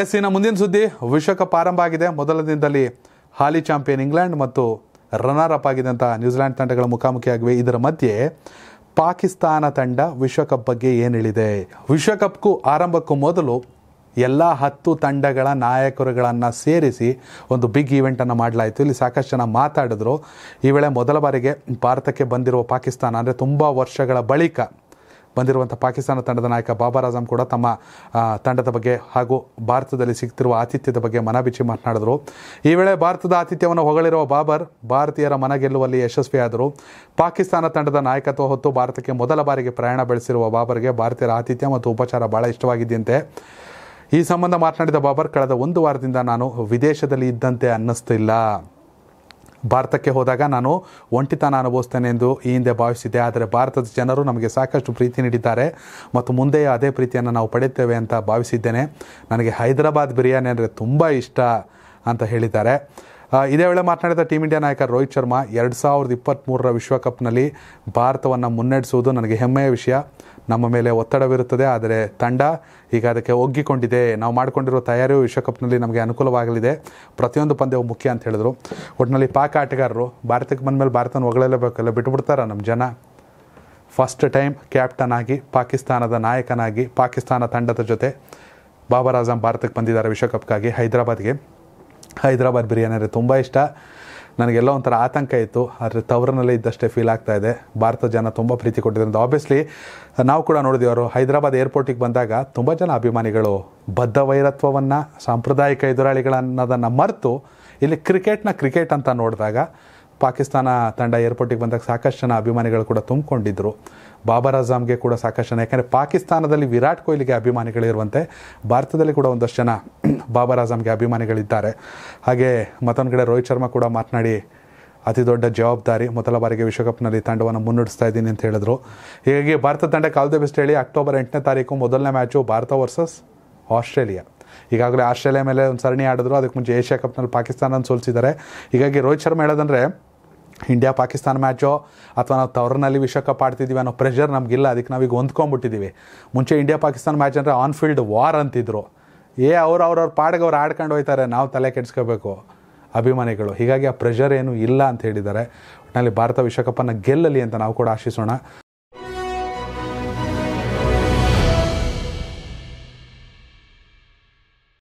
S ಇನ್ನು ಮುಂದಿನ ಸುದ್ದಿ ವಿಶ್ವಕಪ್ ಆರಂಭ ಆಗಿದೆ ಮೊದಲ ದಿನದಲ್ಲಿ ಹಾಲಿ ಚಾಂಪಿಯನ್ ಇಂಗ್ಲೆಂಡ್ ಮತ್ತು ರನ್ನರ್ ಅಪ್ ಆಗಿದೆ ನ್ಯೂಜಿಲೆಂಡ್ ತಂಡಗಳ ಮುಖಾಮುಖಿಯಾಗಿವೆ ಇದರ ಮಧ್ಯೆ ಪಾಕಿಸ್ತಾನ ತಂಡ ವಿಶ್ವಕಪ್ ಬಗ್ಗೆ ಏನು ಹೇಳಿದೆ ವಿಶ್ವಕಪ್ಗೂ ಆರಂಭಕ್ಕೂ ಮೊದಲು ಎಲ್ಲ ಹತ್ತು ತಂಡಗಳ ನಾಯಕರುಗಳನ್ನು ಸೇರಿಸಿ ಒಂದು ಬಿಗ್ ಈವೆಂಟನ್ನು ಮಾಡಲಾಯಿತು ಇಲ್ಲಿ ಸಾಕಷ್ಟು ಜನ ಮಾತಾಡಿದ್ರು ಈ ವೇಳೆ ಮೊದಲ ಬಾರಿಗೆ ಭಾರತಕ್ಕೆ ಬಂದಿರುವ ಪಾಕಿಸ್ತಾನ ಅಂದರೆ ತುಂಬ ವರ್ಷಗಳ ಬಳಿಕ ಬಂದಿರುವಂಥ ಪಾಕಿಸ್ತಾನ ತಂಡದ ನಾಯಕ ಬಾಬರ್ ಆಜಮ್ ಕೂಡ ತಮ್ಮ ತಂಡದ ಬಗ್ಗೆ ಹಾಗೂ ಭಾರತದಲ್ಲಿ ಸಿಗ್ತಿರುವ ಆತಿಥ್ಯದ ಬಗ್ಗೆ ಮನಬಿಚ್ಚಿ ಮಾತನಾಡಿದರು ಈ ವೇಳೆ ಭಾರತದ ಆತಿಥ್ಯವನ್ನು ಹೊಗಳಿರುವ ಬಾಬರ್ ಭಾರತೀಯರ ಮನ ಗೆಲ್ಲುವಲ್ಲಿ ಯಶಸ್ವಿಯಾದರು ಪಾಕಿಸ್ತಾನ ತಂಡದ ನಾಯಕತ್ವ ಹೊತ್ತು ಭಾರತಕ್ಕೆ ಮೊದಲ ಬಾರಿಗೆ ಪ್ರಯಾಣ ಬೆಳೆಸಿರುವ ಬಾಬರ್ಗೆ ಭಾರತೀಯರ ಆತಿಥ್ಯ ಮತ್ತು ಉಪಚಾರ ಭಾಳ ಇಷ್ಟವಾಗಿದೆಯಂತೆ ಈ ಸಂಬಂಧ ಮಾತನಾಡಿದ ಬಾಬರ್ ಕಳೆದ ಒಂದು ವಾರದಿಂದ ನಾನು ವಿದೇಶದಲ್ಲಿ ಇದ್ದಂತೆ ಅನ್ನಿಸ್ತಿಲ್ಲ ಭಾರತಕ್ಕೆ ಹೋದಾಗ ನಾನು ಒಂಟಿತನ ಅನುಭವಿಸ್ತೇನೆ ಎಂದು ಈ ಹಿಂದೆ ಭಾವಿಸಿದ್ದೆ ಆದರೆ ಭಾರತದ ಜನರು ನಮಗೆ ಸಾಕಷ್ಟು ಪ್ರೀತಿ ನೀಡಿದ್ದಾರೆ ಮತ್ತು ಮುಂದೆ ಅದೇ ಪ್ರೀತಿಯನ್ನು ನಾವು ಪಡೆಯುತ್ತೇವೆ ಅಂತ ಭಾವಿಸಿದ್ದೇನೆ ನನಗೆ ಹೈದರಾಬಾದ್ ಬಿರಿಯಾನಿ ಅಂದರೆ ತುಂಬ ಇಷ್ಟ ಅಂತ ಹೇಳಿದ್ದಾರೆ ಇದೇ ವೇಳೆ ಮಾತನಾಡಿದ ಟೀಮ್ ಇಂಡಿಯಾ ನಾಯಕ ರೋಹಿತ್ ಶರ್ಮಾ ಎರಡು ಸಾವಿರದ ಇಪ್ಪತ್ತ್ಮೂರರ ವಿಶ್ವಕಪ್ನಲ್ಲಿ ಭಾರತವನ್ನು ಮುನ್ನಡೆಸುವುದು ನನಗೆ ಹೆಮ್ಮೆಯ ವಿಷಯ ನಮ್ಮ ಮೇಲೆ ಒತ್ತಡವಿರುತ್ತದೆ ಆದರೆ ತಂಡ ಈಗ ಅದಕ್ಕೆ ಒಗ್ಗಿಕೊಂಡಿದೆ ನಾವು ಮಾಡಿಕೊಂಡಿರುವ ತಯಾರಿಯು ವಿಶ್ವಕಪ್ನಲ್ಲಿ ನಮಗೆ ಅನುಕೂಲವಾಗಲಿದೆ ಪ್ರತಿಯೊಂದು ಪಂದ್ಯವು ಮುಖ್ಯ ಅಂತ ಹೇಳಿದರು ಒಟ್ಟಿನಲ್ಲಿ ಪಾಕ್ ಆಟಗಾರರು ಭಾರತಕ್ಕೆ ಮೇಲೆ ಭಾರತನ ಹೊಗಳಲೇಬೇಕಲ್ಲ ಬಿಟ್ಬಿಡ್ತಾರೆ ನಮ್ಮ ಜನ ಫಸ್ಟ್ ಟೈಮ್ ಕ್ಯಾಪ್ಟನ್ ಆಗಿ ಪಾಕಿಸ್ತಾನದ ನಾಯಕನಾಗಿ ಪಾಕಿಸ್ತಾನ ತಂಡದ ಜೊತೆ ಬಾಬರ್ ಆಜಂ ಭಾರತಕ್ಕೆ ಬಂದಿದ್ದಾರೆ ವಿಶ್ವಕಪ್ಗಾಗಿ ಹೈದರಾಬಾದ್ಗೆ ಹೈದರಾಬಾದ್ ಬಿರಿಯಾನಿ ಅಂದರೆ ತುಂಬ ಇಷ್ಟ ನನಗೆಲ್ಲ ಒಂಥರ ಆತಂಕ ಇತ್ತು ಆದರೆ ತವರನಲ್ಲೇ ಇದ್ದಷ್ಟೇ ಫೀಲ್ ಆಗ್ತಾ ಇದೆ ಭಾರತ ಜನ ತುಂಬ ಪ್ರೀತಿ ಕೊಟ್ಟಿದ್ದರಿಂದ ಆಬ್ವಿಯಸ್ಲಿ ನಾವು ಕೂಡ ನೋಡಿದ್ವಿ ಅವರು ಹೈದರಾಬಾದ್ ಏರ್ಪೋರ್ಟಿಗೆ ಬಂದಾಗ ತುಂಬ ಜನ ಅಭಿಮಾನಿಗಳು ಬದ್ಧ ವೈರತ್ವವನ್ನು ಸಾಂಪ್ರದಾಯಿಕ ಎದುರಾಳಿಗಳನ್ನೋದನ್ನು ಮರೆತು ಇಲ್ಲಿ ಕ್ರಿಕೆಟ್ನ ಕ್ರಿಕೆಟ್ ಅಂತ ನೋಡಿದಾಗ ಪಾಕಿಸ್ತಾನ ತಂಡ ಏರ್ಪೋರ್ಟಿಗೆ ಬಂದಾಗ ಸಾಕಷ್ಟು ಜನ ಅಭಿಮಾನಿಗಳು ಕೂಡ ತುಂಬಿಕೊಂಡಿದ್ದರು ಬಾಬರ್ ಅಜಾಮ್ಗೆ ಕೂಡ ಸಾಕಷ್ಟು ಜನ ಯಾಕಂದರೆ ಪಾಕಿಸ್ತಾನದಲ್ಲಿ ವಿರಾಟ್ ಕೊಹ್ಲಿಗೆ ಅಭಿಮಾನಿಗಳಿರುವಂತೆ ಭಾರತದಲ್ಲಿ ಕೂಡ ಒಂದಷ್ಟು ಜನ ಬಾಬರ್ ಅಜಾಮ್ಗೆ ಅಭಿಮಾನಿಗಳಿದ್ದಾರೆ ಹಾಗೆ ಮತ್ತೊಂದು ಕಡೆ ರೋಹಿತ್ ಶರ್ಮಾ ಕೂಡ ಮಾತನಾಡಿ ಅತಿ ದೊಡ್ಡ ಜವಾಬ್ದಾರಿ ಮೊದಲ ಬಾರಿಗೆ ವಿಶ್ವಕಪ್ನಲ್ಲಿ ತಂಡವನ್ನು ಮುನ್ನಡೆಸ್ತಾ ಇದ್ದೀನಿ ಅಂತ ಹೇಳಿದ್ರು ಹೀಗಾಗಿ ಭಾರತ ತಂಡ ಕಾಲದ ದ ಬೆಸ್ಟ್ ಹೇಳಿ ಅಕ್ಟೋಬರ್ ಎಂಟನೇ ತಾರೀಕು ಮೊದಲನೇ ಮ್ಯಾಚು ಭಾರತ ವರ್ಸಸ್ ಆಸ್ಟ್ರೇಲಿಯಾ ಈಗಾಗಲೇ ಆಸ್ಟ್ರೇಲಿಯಾ ಮೇಲೆ ಒಂದು ಸರಣಿ ಆಡಿದ್ರು ಅದಕ್ಕೆ ಮುಂಚೆ ಏಷ್ಯಾ ಕಪ್ನಲ್ಲಿ ಪಾಕಿಸ್ತಾನ ಸೋಲಿಸಿದ್ದಾರೆ ಹೀಗಾಗಿ ರೋಹಿತ್ ಶರ್ಮಾ ಹೇಳೋದಂದರೆ ಇಂಡಿಯಾ ಪಾಕಿಸ್ತಾನ ಮ್ಯಾಚೋ ಅಥವಾ ನಾವು ತವರ್ನಲ್ಲಿ ವಿಶ್ವಕಪ್ ಆಡ್ತಿದ್ದೀವಿ ಅನ್ನೋ ಪ್ರೆಷರ್ ನಮಗಿಲ್ಲ ಅದಕ್ಕೆ ನಾವೀಗ ಹೊಂದ್ಕೊಂಡ್ಬಿಟ್ಟಿದ್ದೀವಿ ಮುಂಚೆ ಇಂಡಿಯಾ ಪಾಕಿಸ್ತಾನ ಮ್ಯಾಚ್ ಅಂದರೆ ಆನ್ ಫೀಲ್ಡ್ ವಾರ್ ಅಂತಿದ್ರು ಏ ಅವ್ರು ಅವ್ರವ್ರ ಪಾಡಿಗೆ ಅವ್ರು ಆಡ್ಕೊಂಡು ಹೋಯ್ತಾರೆ ನಾವು ತಲೆ ಕೆಡ್ಸ್ಕೋಬೇಕು ಅಭಿಮಾನಿಗಳು ಹೀಗಾಗಿ ಆ ಪ್ರೆಷರ್ ಏನು ಇಲ್ಲ ಅಂತ ಹೇಳಿದ್ದಾರೆ ಒಟ್ಟಿನಲ್ಲಿ ಭಾರತ ವಿಶ್ವಕಪ್ಪನ್ನು ಗೆಲ್ಲಲಿ ಅಂತ ನಾವು ಕೂಡ ಆಶಿಸೋಣ